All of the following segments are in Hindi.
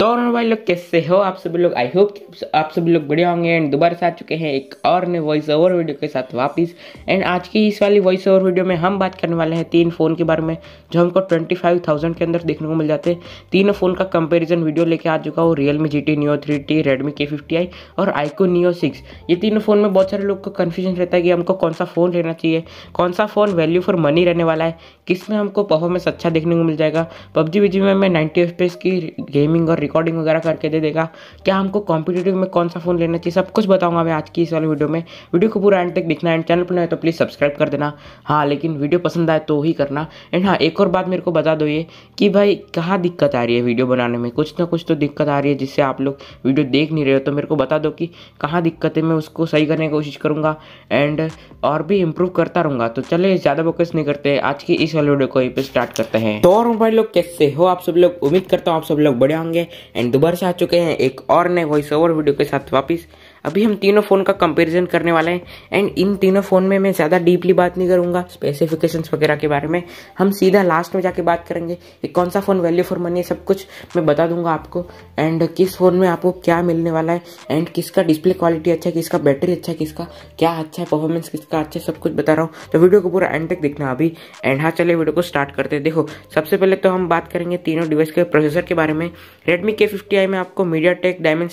तो भाई लोग कैसे हो आप सभी लोग आई होप आप सभी लोग बढ़िया होंगे एंड दोबारा से आ चुके हैं एक और नए वॉइस ओवर वीडियो के साथ वापस एंड आज की इस वाली वॉइस ओवर वीडियो में हम बात करने वाले हैं तीन फ़ोन के बारे में जो हमको 25,000 के अंदर देखने को मिल जाते हैं तीनों फ़ोन का कंपेरिजन वीडियो लेके आ चुका हूँ Realme G T Neo three T Redmi K fifty i और आईको नियो सिक्स ये तीनों फ़ोन में बहुत सारे लोग को कन्फ्यूजन रहता है कि हमको कौन सा फ़ोन लेना चाहिए कौन सा फ़ोन वैल्यू फॉर मनी रहने वाला है किस में हमको परफॉर्मेंस अच्छा देखने को मिल जाएगा पबजी वीजी में मैं नाइन्टी एफ की गेमिंग और रिकॉर्डिंग वगैरह करके दे देगा क्या हमको कॉम्पिटेटिव में कौन सा फ़ोन लेना चाहिए सब कुछ बताऊंगा मैं आज की इस वाले वीडियो में वीडियो को पूरा एंड तक दिखना एंड चैनल पर नहीं तो प्लीज़ सब्सक्राइब कर देना हाँ लेकिन वीडियो पसंद आए तो ही करना एंड हाँ एक और बात मेरे को बता दो ये कि भाई कहाँ दिक्कत आ रही है वीडियो बनाने में कुछ ना कुछ तो दिक्कत आ रही है जिससे आप लोग वीडियो देख नहीं रहे हो तो मेरे को बता दो कि कहाँ दिक्कत है मैं उसको सही करने की कोशिश करूँगा एंड और भी इम्प्रूव करता रहूँगा तो चले ज़्यादा फोकस नहीं करते आज की इस वाले वीडियो को यहीं पर स्टार्ट करते हैं तो और मोबाइल लोग कैसे हो आप सब लोग उम्मीद करता हूँ आप सब लोग बड़े होंगे एंड दोबारा से आ चुके हैं एक और नए वॉइस ओवर वीडियो के साथ वापस अभी हम तीनों फ़ोन का कंपैरिजन करने वाले हैं एंड इन तीनों फ़ोन में मैं ज़्यादा डीपली बात नहीं करूंगा स्पेसिफिकेशंस वगैरह के बारे में हम सीधा लास्ट में जाके बात करेंगे कि कौन सा फ़ोन वैल्यू फॉर मनी सब कुछ मैं बता दूंगा आपको एंड किस फ़ोन में आपको क्या मिलने वाला है एंड किसका डिस्प्ले क्वालिटी अच्छा है किसका बैटरी अच्छा है किसका क्या अच्छा है परफॉर्मेंस किसका अच्छा है सब कुछ बता रहा हूँ तो वीडियो को पूरा एंड तक देखना अभी एंड हाँ चले वीडियो को स्टार्ट करते देखो सबसे पहले तो हम बात करेंगे तीनों डिवाइस के प्रोसेसर के बारे में रेडमी के फिफ्टी में आपको मीडिया टेक डायमेंड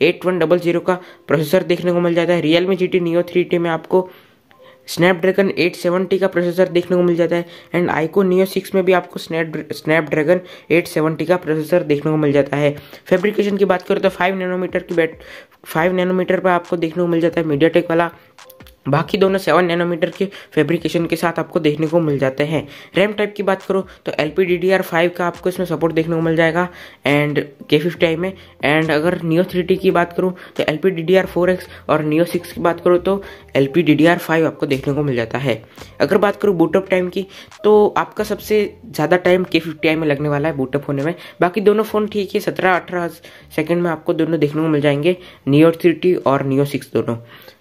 एट का प्रोसेसर देखने को मिल जाता है Realme G T Neo three T में आपको स्नैपड्रैगन 870 का प्रोसेसर देखने को मिल जाता है एंड आईको नियो सिक्स में भी आपको स्नैप स्नैपड्रैगन 870 का प्रोसेसर देखने को मिल जाता है फैब्रिकेशन की बात करें तो 5 नैनोमीटर की बैट फाइव नैनोमीटर पर आपको देखने को मिल जाता है मीडिया वाला बाकी दोनों सेवन नैनोमीटर के फैब्रिकेशन के साथ आपको देखने को मिल जाते हैं रैम टाइप की बात करो तो L P D D R five का आपको इसमें सपोर्ट देखने को मिल जाएगा एंड के फिफ्टी आई में एंड अगर नियो थ्री टी की बात करूँ तो L P D D R four X और नियो सिक्स की बात करूँ तो L P D D R five आपको देखने को मिल जाता है अगर बात करूँ बूटअप टाइम की तो आपका सबसे ज़्यादा टाइम के फिफ्टी आई में लगने वाला है बूटअप होने में बाकी दोनों फ़ोन ठीक है सत्रह अठारह सेकेंड में आपको दोनों देखने को मिल जाएंगे नियो थ्री टी और नियो सिक्स दोनों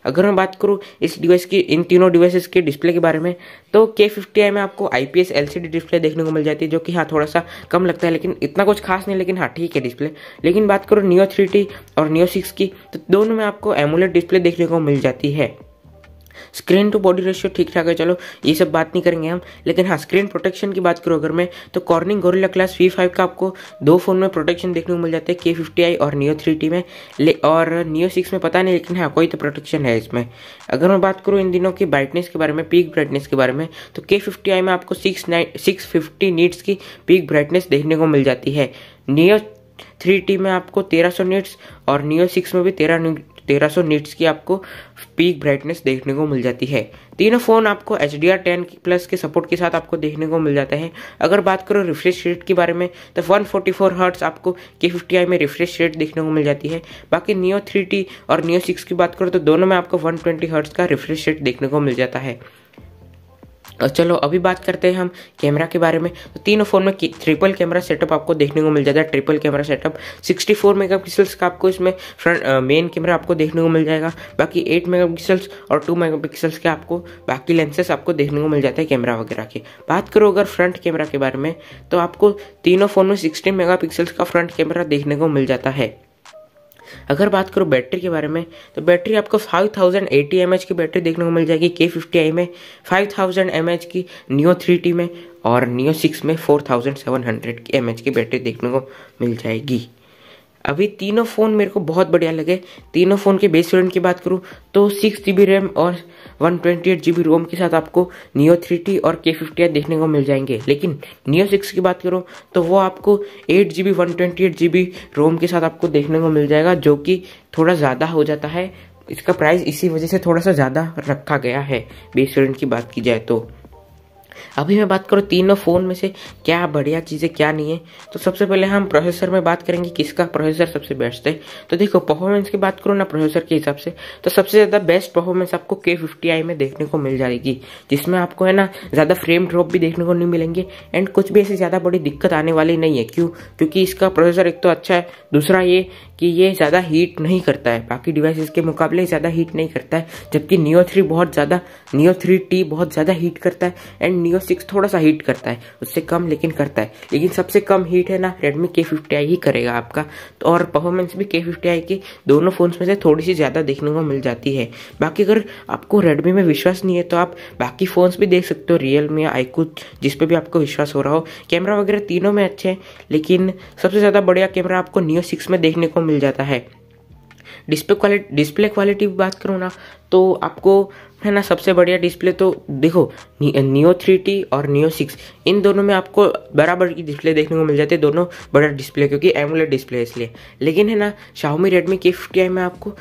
अगर मैं बात करूँ इस डिवाइस की इन तीनों डिवाइसेस के डिस्प्ले के बारे में तो के फिफ्टी में आपको आई पी डिस्प्ले देखने को मिल जाती है जो कि हाँ थोड़ा सा कम लगता है लेकिन इतना कुछ खास नहीं लेकिन हाँ ठीक है डिस्प्ले लेकिन बात करूँ नियो थ्री और नियो सिक्स की तो दोनों में आपको एमुलेट डिस्प्ले देखने को मिल जाती है स्क्रीन टू बॉडी रेशियो ठीक ठाक है चलो ये सब बात नहीं करेंगे हम लेकिन हाँ स्क्रीन प्रोटेक्शन की बात करूँ अगर मैं तो Corning Gorilla glass V five का आपको दो फ़ोन में प्रोटेक्शन देखने को मिल जाता है के फिफ्टी आई और नियो थ्री टी में ले और नियो सिक्स में पता नहीं लेकिन हाँ कोई तो प्रोटेक्शन है इसमें अगर मैं बात करूँ इन दिनों की ब्राइटनेस के बारे में पीक ब्राइटनेस के बारे में तो के फिफ्टी आई में आपको six nine six fifty nits की पीक ब्राइटनेस देखने को मिल जाती है नियो थ्री टी में आपको तेरह सौ नीट्स और नियो सिक्स में भी तेरह तेरह सौ नीट्स की आपको पीक ब्राइटनेस देखने को मिल जाती है तीनों फ़ोन आपको H D R ten plus के सपोर्ट के साथ आपको देखने को मिल जाता है अगर बात करो रिफ्रेश रेट के बारे में तो वन फोर्टी फोर हर्ट्स आपको के फिफ्टी आई में रिफ्रेश रेट देखने को मिल जाती है बाकी नियो थ्री टी और नियो सिक्स की बात करो तो दोनों में आपको वन ट्वेंटी हर्ट्स का रिफ्रेश रेट देखने को मिल जाता है और चलो अभी बात करते हैं हम कैमरा के बारे में तो तीनों फ़ोन में ट्रिपल कैमरा सेटअप आपको देखने को मिल जाता है ट्रिपल कैमरा सेटअप 64 मेगापिक्सल्स का आपको इसमें फ्रंट मेन कैमरा आपको देखने को मिल जाएगा बाकी 8 मेगापिक्सल्स और 2 मेगापिक्सल्स के आपको बाकी लेंसेस आपको देखने को मिल जाते हैं कैमरा वगैरह की बात करो अगर फ्रंट कैमरा के बारे में तो आपको तीनों फ़ोन में सिक्सटीन मेगा का फ्रंट कैमरा देखने को मिल जाता है अगर बात करो बैटरी के बारे में तो बैटरी आपको फाइव थाउजेंड एटी की बैटरी देखने को मिल जाएगी के फिफ्टी आई में फाइव थाउजेंड की नियो थ्री टी में और नियो सिक्स में फोर थाउजेंड सेवन हंड्रेड की एम एच की बैटरी देखने को मिल जाएगी अभी तीनों फ़ोन मेरे को बहुत बढ़िया लगे तीनों फ़ोन के बेस वेरियंट की बात करूँ तो सिक्स जी बी रैम और one twenty eight G B ROM के साथ आपको नियो थ्री टी और के फिफ्टी देखने को मिल जाएंगे लेकिन नियो सिक्स की बात करूँ तो वो आपको eight G B one twenty eight G B ROM के साथ आपको देखने को मिल जाएगा जो कि थोड़ा ज़्यादा हो जाता है इसका प्राइस इसी वजह से थोड़ा सा ज़्यादा रखा गया है बेस वेरियंट की बात की जाए तो अभी मैं बात करूँ तीनों फ़ोन में से क्या बढ़िया चीज़ें क्या नहीं है तो सबसे पहले हम प्रोसेसर में बात करेंगे किसका प्रोसेसर सबसे बेस्ट है तो देखो परफॉर्मेंस की बात करूँ ना प्रोसेसर के हिसाब से तो सबसे ज़्यादा बेस्ट परफॉर्मेंस आपको के फिफ्टी में देखने को मिल जाएगी जिसमें आपको है ना ज़्यादा फ्रेम ड्रॉप भी देखने को नहीं मिलेंगे एंड कुछ भी ऐसी ज़्यादा बड़ी दिक्कत आने वाली नहीं है क्यों क्योंकि इसका प्रोसेसर एक तो अच्छा है दूसरा ये कि ये ज़्यादा हीट नहीं करता है बाकी डिवाइसेस के मुकाबले ज़्यादा हीट नहीं करता है जबकि नियो थ्री बहुत ज़्यादा नियो थ्री टी बहुत ज़्यादा हीट करता है एंड नियो सिक्स थोड़ा सा हीट करता है उससे कम लेकिन करता है लेकिन सबसे कम हीट है ना रेडमी के फिफ्टी आई ही करेगा आपका तो और परफॉर्मेंस भी के फिफ्टी आई की दोनों फ़ोन्स में से थोड़ी सी ज़्यादा देखने को मिल जाती है बाकी अगर आपको रेडमी में विश्वास नहीं है तो आप बाकी फ़ोन्स भी देख सकते हो रियल मी आईकू जिस पर भी आपको विश्वास हो रहा हो कैमरा वगैरह तीनों में अच्छे हैं लेकिन सबसे ज़्यादा बढ़िया कैमरा आपको नियो सिक्स में देखने को मिल जाता है डिस्प्ले क्वालिटी डिस्प्ले क्वालिटी की बात करूँ ना तो आपको है ना सबसे बढ़िया डिस्प्ले तो देखो नियो थ्री टी और नियो सिक्स इन दोनों में आपको बराबर की डिस्प्ले देखने को मिल जाती है दोनों बड़ा डिस्प्ले क्योंकि एमुलेट डिस्प्ले है इसलिए लेकिन है ना शाहमी रेडमी के फिफ्टी आई में आपको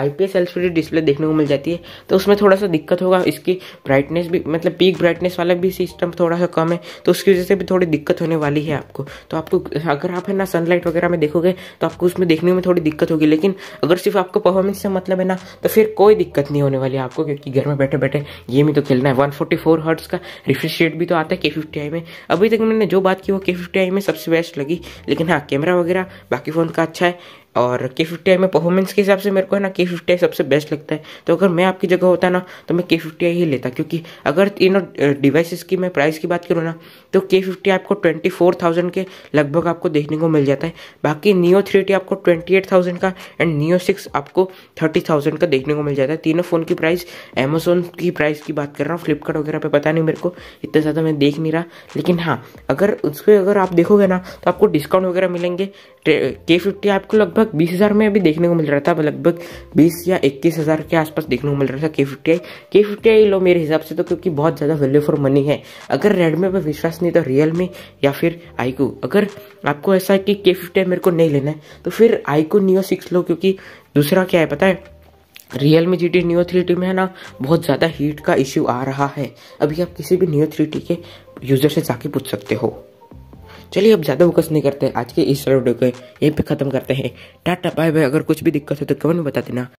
I P S L display देखने को मिल जाती है तो उसमें थोड़ा सा दिक्कत होगा इसकी ब्राइटनेस भी मतलब पीक ब्राइटनेस वाला भी सिस्टम थोड़ा सा कम है तो उसकी वजह से भी थोड़ी दिक्कत होने वाली है आपको तो आपको अगर आप है ना सनलाइट वगैरह में देखोगे तो आपको उसमें देखने में थोड़ी दिक्कत होगी लेकिन अगर सिर्फ आपको परफॉर्मेंस से मतलब है ना तो फिर कोई दिक्कत नहीं होने वाली आपको क्योंकि घर में बैठे बैठे गेम ही तो खेलना है वन फोर्टी फोर हर्ट्स का रिफ्रेश रेट भी तो आता है के फिफ्टी आई में अभी तक मैंने जो बात की वो के फिफ्टी आई में सबसे बेस्ट लगी लेकिन हाँ कैमरा वगैरह बाकी फ़ोन का अच्छा है और के फिफ्टी आई में परफॉर्मेंस के हिसाब से मेरे को है ना के फिफ्टी आई सबसे बेस्ट लगता है तो अगर मैं आपकी जगह होता ना तो मैं के फिफ्टी आई ही लेता क्योंकि अगर इन डिवाइसेस की मैं प्राइस की बात करूँ ना तो के फिफ्टी आपको ट्वेंटी फोर थाउजेंड के लगभग आपको देखने को मिल जाता है बाकी नियो थ्री टी आपको ट्वेंटी एट थाउजेंड का एंड नियो सिक्स आपको थर्टी थाउजेंड का देखने को मिल जाता है तीनों फ़ोन की प्राइस अमेजोन की प्राइस की बात कर रहा हूँ फ्लिपकार्ट वगैरह पर पता नहीं मेरे को इतना ज़्यादा मैं देख नहीं रहा लेकिन हाँ अगर उस पर अगर आप देखोगे ना तो आपको डिस्काउंट वगैरह मिलेंगे के फिफ्टी आपको लगभग लगभग बीस हज़ार में अभी देखने को मिल रहा था लगभग बीस या इक्कीस हज़ार के आसपास देखने को मिल रहा था के फिफ्टी आई के फिफ्टी आई लो मेरे हिसाब से तो क्योंकि बहुत ज़्यादा वैल्यू फॉर मनी है अगर रेडमी पर विश्वास नहीं तो रियल मी या फिर आईकू अगर आपको ऐसा है कि के फिफ्टी आई मेरे को नहीं लेना है तो फिर आईकू नियो सिक्स लो क्योंकि दूसरा क्या है पता है Realme G T new three T में है ना बहुत ज़्यादा हीट का इश्यू आ रहा है अभी आप किसी भी न्यू थ्री टी के यूज़र से जाके पूछ सकते हो चलिए अब ज़्यादा फोकस नहीं करते आज के इस वीडियो को यहीं पे ख़त्म करते हैं टाटा बाय बाय अगर कुछ भी दिक्कत हो तो कमेंट में बता देना